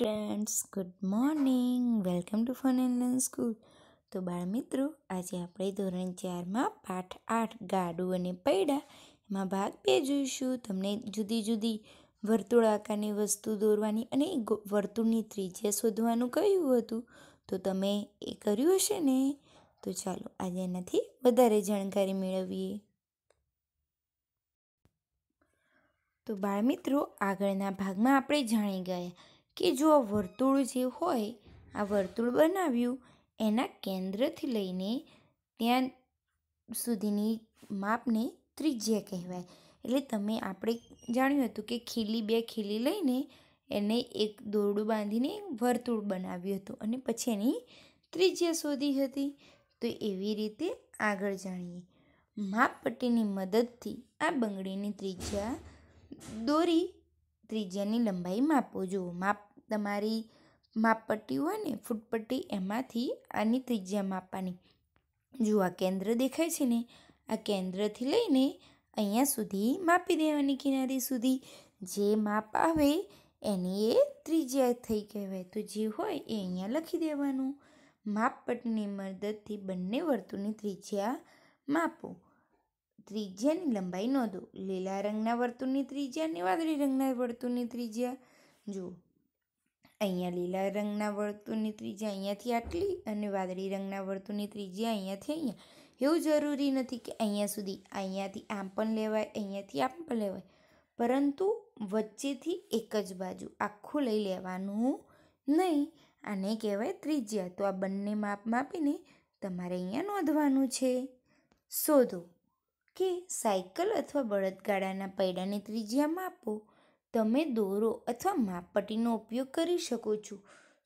friends good morning welcome to fun and learn school તો બાળમિત્રો આજે આપણે ધોરણ ચારમાં પાઠ આઠ ગાડું અને પૈડા એમાં ભાગ બે જોઈશું તમને જુદી જુદી વર્તુળ આકારની વસ્તુ દોરવાની અને વર્તુળની ત્રિજ્યા શોધવાનું કહ્યું હતું તો તમે એ કર્યું હશે ને તો ચાલો આજે એનાથી વધારે જાણકારી મેળવીએ તો બાળમિત્રો આગળના ભાગમાં આપણે જાણી ગયા કે જો આ વર્તુળ જે હોય આ વર્તુળ બનાવ્યું એના કેન્દ્રથી લઈને ત્યાં સુધીની માપને ત્રિજ્યા કહેવાય એટલે તમે આપણે જાણ્યું હતું કે ખીલી બે ખીલી લઈને એને એક દોરડું બાંધીને વર્તુળ બનાવ્યું હતું અને પછી એની ત્રિજ્યા શોધી હતી તો એવી રીતે આગળ જાણીએ માપપટ્ટીની મદદથી આ બંગડીની ત્રિજ્યા દોરી ત્રિજ્યાની લંબાઈ માપો જુઓ માપ તમારી માપપટ્ટી હોય ને ફૂટપટ્ટી એમાંથી આની ત્રિજ્યા માપવાની જો આ કેન્દ્ર દેખાય છે ને આ કેન્દ્રથી લઈને અહીંયા સુધી માપી દેવાની કિનારી સુધી જે માપ આવે એની એ ત્રિજ્યા થઈ કહેવાય તો જે હોય એ અહીંયા લખી દેવાનું માપપટ્ટીની મદદથી બંને વર્તુળની ત્રિજ્યા માપો ત્રિજ્યાની લંબાઈ નોંધો લીલા રંગના વર્તુળની ત્રિજ્યા અને વાદળી રંગના વર્તુળની ત્રિજ્યા જુઓ અહીંયા લીલા રંગના વર્તુળની ત્રિજ્યા અહીંયાથી આટલી અને વાદળી રંગના વર્તુળની ત્રિજ્યા અહીંયાથી અહીંયા એવું જરૂરી નથી કે અહીંયા સુધી અહીંયાથી આમ પણ લેવાય અહીંયાથી આમ પણ લેવાય પરંતુ વચ્ચેથી એક જ બાજુ આખું લઈ લેવાનું નહીં આને કહેવાય ત્રિજ્યા તો આ બંને માપ માપીને તમારે અહીંયા નોંધવાનું છે શોધો કે સાયકલ અથવા બળદગાડાના પૈડાની ત્રિજ્યા માપો તમે દોરો અથવા માપપટ્ટીનો ઉપયોગ કરી શકો છો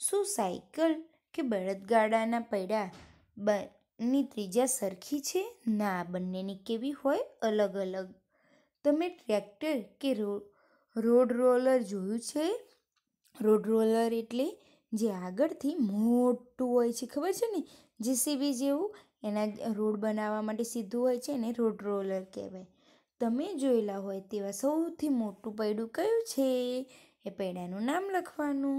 શું સાયકલ કે બળદગાડાના પૈડા બની ત્રીજા સરખી છે ના બંનેની કેવી હોય અલગ અલગ તમે ટ્રેક્ટર કે રોડ રોલર જોયું છે રોડ રોલર એટલે જે આગળથી મોટું હોય છે ખબર છે ને જેસીબી જેવું એના રોડ બનાવવા માટે સીધું હોય છે એને રોડ રોલર કહેવાય તમે જોયેલા હોય તેવા સૌથી મોટું પૈડું કયું છે એ પૈડાનું નામ લખવાનું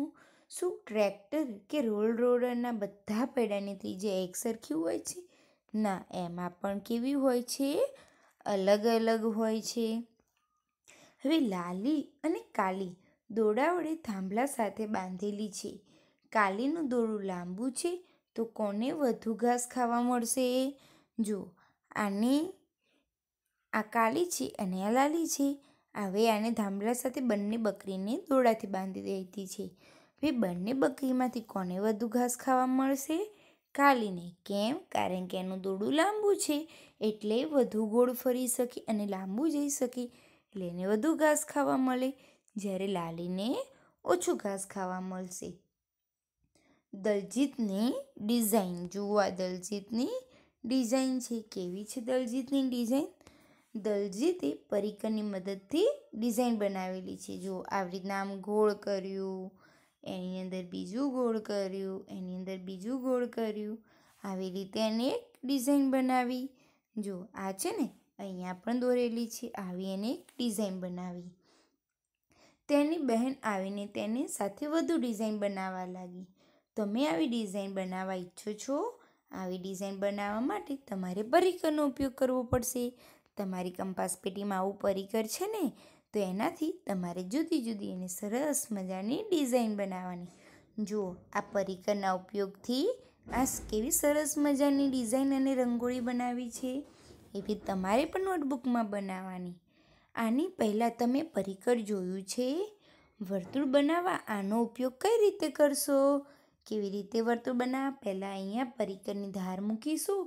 શું ટ્રેક્ટર કે રોલ રોડરના બધા પૈડાની એક એકસરખી હોય છે ના એમાં પણ કેવી હોય છે અલગ અલગ હોય છે હવે લાલી અને કાલી દોડા વડે થાંભલા સાથે બાંધેલી છે કાલીનું દોરું લાંબુ છે તો કોને વધુ ઘાસ ખાવા મળશે જો આને આ કાલી છે અને આ લાલી છે હવે આને ધામડા સાથે બંને બકરીને દોડાથી બાંધી દેતી છે હવે બંને બકરીમાંથી કોને વધુ ઘાસ ખાવા મળશે કાલીને કેમ કારણ કે એનું દોડું લાંબુ છે એટલે વધુ ગોળ ફરી શકે અને લાંબુ જઈ શકે એટલે એને વધુ ઘાસ ખાવા મળે જ્યારે લાલીને ઓછું ઘાસ ખાવા મળશે દલજીતની ડિઝાઇન જુઓ આ દલજીતની ડિઝાઇન છે કેવી છે દલજીતની ડિઝાઇન દલજીતે પરિકરની મદદથી ડિઝાઇન બનાવેલી છે જો આવી રીતના આમ ગોળ કર્યું એની અંદર બીજું ગોળ કર્યું એની અંદર બીજું ગોળ કર્યું આવી રીતે એને એક ડિઝાઇન બનાવી જો આ છે ને અહીંયા પણ દોરેલી છે આવી એને એક ડિઝાઇન બનાવી તેની બહેન આવીને તેને સાથે વધુ ડિઝાઇન બનાવવા લાગી તમે આવી ડિઝાઇન બનાવવા ઈચ્છો છો આવી ડિઝાઇન બનાવવા માટે તમારે પરિકરનો ઉપયોગ કરવો પડશે તમારી કંપાસ પેટીમાં આવું પરિકર છે ને તો એનાથી તમારે જુદી જુદી અને સરસ મજાની ડિઝાઇન બનાવવાની જુઓ આ પરિકરના ઉપયોગથી આ કેવી સરસ મજાની ડિઝાઇન અને રંગોળી બનાવી છે એવી તમારે પણ નોટબુકમાં બનાવવાની આની પહેલાં તમે પરિકર જોયું છે વર્તુળ બનાવવા આનો ઉપયોગ કઈ રીતે કરશો કેવી રીતે વર્તુળ બનાવવા પહેલાં અહીંયા પરિકરની ધાર મૂકીશું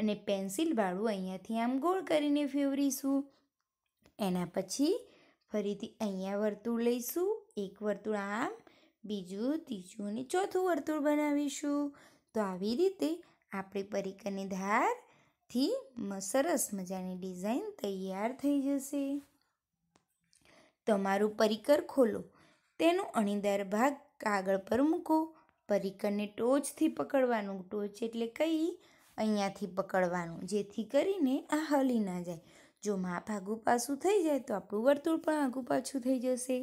અને પેન્સિલવાળું અહીંયાથી આમ ગોળ કરીને ફેવરીશું એના પછી ફરીથી અહીંયા વર્તુળ લઈશું એક વર્તુળ આમ બીજું ત્રીજું અને ચોથું વર્તુળ બનાવીશું તો આવી રીતે આપણે પરીકરની ધારથી સરસ મજાની ડિઝાઇન તૈયાર થઈ જશે તમારું પરીકર ખોલો તેનો અણીદાર ભાગ કાગળ પર મૂકો પરીકરને ટોચથી પકડવાનું ટોચ એટલે કઈ અહીંયાથી પકડવાનું જેથી કરીને આ હલી ના જાય જો માપ આઘું પાછું થઈ જાય તો આપણું વર્તુળ પણ આગું પાછું થઈ જશે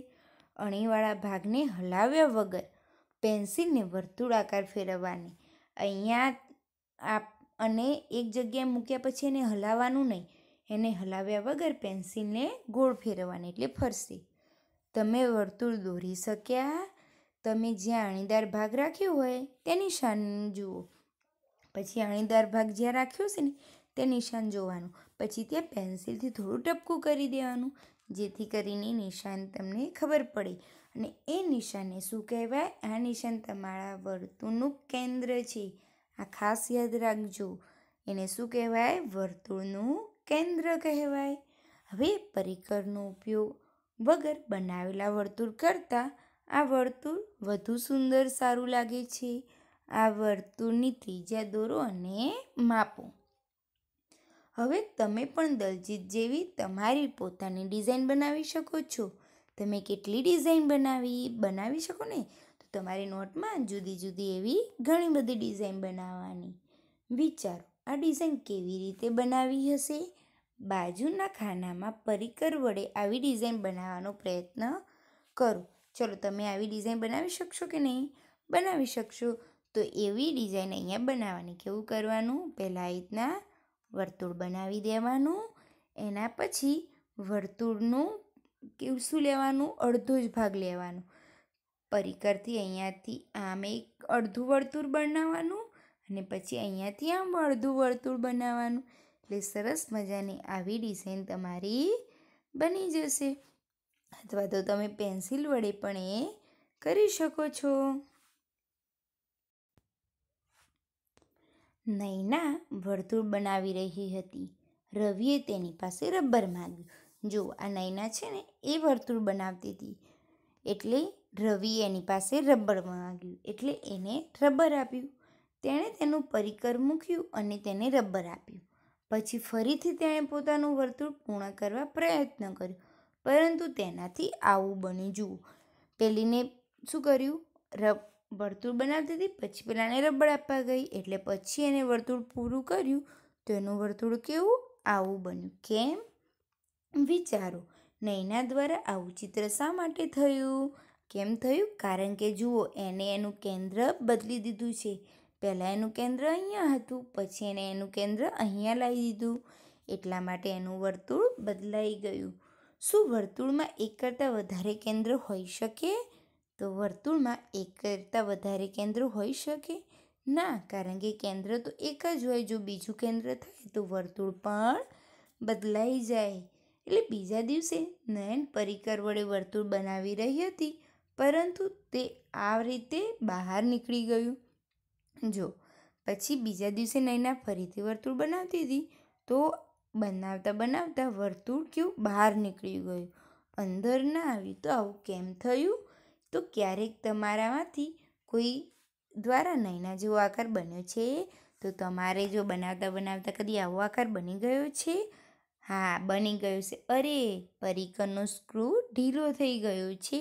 અણીવાળા ભાગને હલાવ્યા વગર પેન્સિલને વર્તુળાકાર ફેરવવાની અહીંયા આપ અને એક જગ્યાએ મૂક્યા પછી એને હલાવવાનું નહીં એને હલાવ્યા વગર પેન્સિલને ગોળ ફેરવવાની એટલે ફરશે તમે વર્તુળ દોરી શક્યા તમે જ્યાં અણીદાર ભાગ રાખ્યો હોય તેની શાન જુઓ પછી અણીદાર ભાગ જ્યાં રાખ્યો છે ને તે નિશાન જોવાનું પછી તે પેન્સિલથી થોડું ટપકું કરી દેવાનું જેથી કરીને નિશાન તમને ખબર પડે અને એ નિશાનને શું કહેવાય આ નિશાન તમારા વર્તુળનું કેન્દ્ર છે આ ખાસ યાદ રાખજો એને શું કહેવાય વર્તુળનું કેન્દ્ર કહેવાય હવે પરિકરનો ઉપયોગ વગર બનાવેલા વર્તુળ કરતાં આ વર્તુળ વધુ સુંદર સારું લાગે છે આ વર્તુળની ત્રિજ્યા દોરો અને માપો હવે તમે પણ દલજીત જેવી તમારી પોતાની ડિઝાઇન બનાવી શકો છો તમે કેટલી ડિઝાઇન બનાવી બનાવી શકો ને તો તમારી નોટમાં જુદી જુદી એવી ઘણી બધી ડિઝાઇન બનાવવાની વિચારો આ ડિઝાઇન કેવી રીતે બનાવી હશે બાજુના ખાનામાં પરિકર વડે આવી ડિઝાઇન બનાવવાનો પ્રયત્ન કરો ચલો તમે આવી ડિઝાઇન બનાવી શકશો કે નહીં બનાવી શકશો તો એવી ડિઝાઇન અહીંયા બનાવવાની કેવું કરવાનું પહેલાં રીતના વર્તુળ બનાવી દેવાનું એના પછી વર્તુળનું કેવું શું લેવાનું અડધો જ ભાગ લેવાનો પરિકરથી અહીંયાથી આમ એક અડધું વર્તુળ બનાવવાનું અને પછી અહીંયાથી આમ અડધું વર્તુળ બનાવવાનું એટલે સરસ મજાની આવી ડિઝાઇન તમારી બની જશે અથવા તો તમે પેન્સિલ વડે પણ એ કરી શકો છો નૈના વર્તુળ બનાવી રહી હતી રવિએ તેની પાસે રબર માંગ્યું જો આ નૈના છે ને એ વર્તુળ બનાવતી હતી એટલે રવિએ એની પાસે રબર માંગ્યું એટલે એને રબર આપ્યું તેણે તેનું પરિકર મૂક્યું અને તેને રબર આપ્યું પછી ફરીથી તેણે પોતાનું વર્તુળ પૂર્ણ કરવા પ્રયત્ન કર્યો પરંતુ તેનાથી આવું બન્યું જુઓ પેલીને શું કર્યું રબ વર્તુળ બનાવતી હતી પછી પેલાને રબડ આપવા ગઈ એટલે પછી એને વર્તુળ પૂરું કર્યું તો એનું વર્તુળ કેવું આવું બન્યું કેમ વિચારો ને દ્વારા આવું ચિત્ર શા માટે થયું કેમ થયું કારણ કે જુઓ એને એનું કેન્દ્ર બદલી દીધું છે પહેલાં એનું કેન્દ્ર અહીંયા હતું પછી એને એનું કેન્દ્ર અહીંયા લાવી દીધું એટલા માટે એનું વર્તુળ બદલાઈ ગયું શું વર્તુળમાં એક કરતાં વધારે કેન્દ્ર હોઈ શકે તો વર્તુળમાં એક કરતાં વધારે કેન્દ્ર હોઈ શકે ના કારણ કે કેન્દ્ર તો એક જ હોય જો બીજું કેન્દ્ર થાય તો વર્તુળ પણ બદલાઈ જાય એટલે બીજા દિવસે નયન પરિકર વડે વર્તુળ બનાવી રહી હતી પરંતુ તે આ રીતે બહાર નીકળી ગયું જો પછી બીજા દિવસે નયના ફરીથી વર્તુળ બનાવતી હતી તો બનાવતા બનાવતા વર્તુળ કેવું બહાર નીકળી ગયું અંદર ના આવ્યું તો આવું કેમ થયું તો ક્યારેક તમારામાંથી કોઈ દ્વારા નયના જેવો આકાર બન્યો છે તો તમારે જો બનાવતા બનાવતા કદી આવો આકાર બની ગયો છે હા બની ગયો છે અરે પરીકરનો સ્ક્રૂ ઢીલો થઈ ગયો છે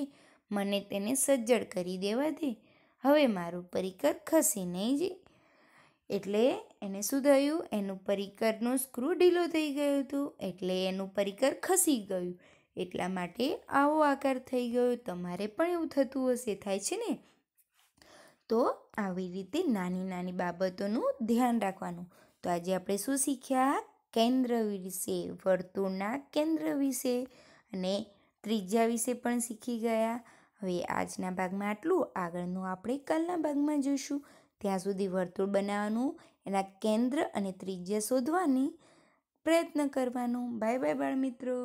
મને તેને સજ્જડ કરી દેવા દે હવે મારું પરિકર ખસી નહીં જ એટલે એને શું થયું એનું પરીકરનો સ્ક્રૂ ઢીલો થઈ ગયો હતો એટલે એનું પરિકર ખસી ગયું એટલા માટે આવો આકાર થઈ ગયો તમારે પણ એવું થતું હશે થાય છે ને તો આવી રીતે નાની નાની બાબતોનું ધ્યાન રાખવાનું તો આજે આપણે શું શીખ્યા કેન્દ્ર વિશે વર્તુળના કેન્દ્ર વિશે અને ત્રિજ્યા વિશે પણ શીખી ગયા હવે આજના ભાગમાં આટલું આગળનું આપણે કાલના ભાગમાં જોઈશું ત્યાં સુધી વર્તુળ બનાવવાનું એના કેન્દ્ર અને ત્રિજ્યા શોધવાની પ્રયત્ન કરવાનો બાય બાય બાળ મિત્રો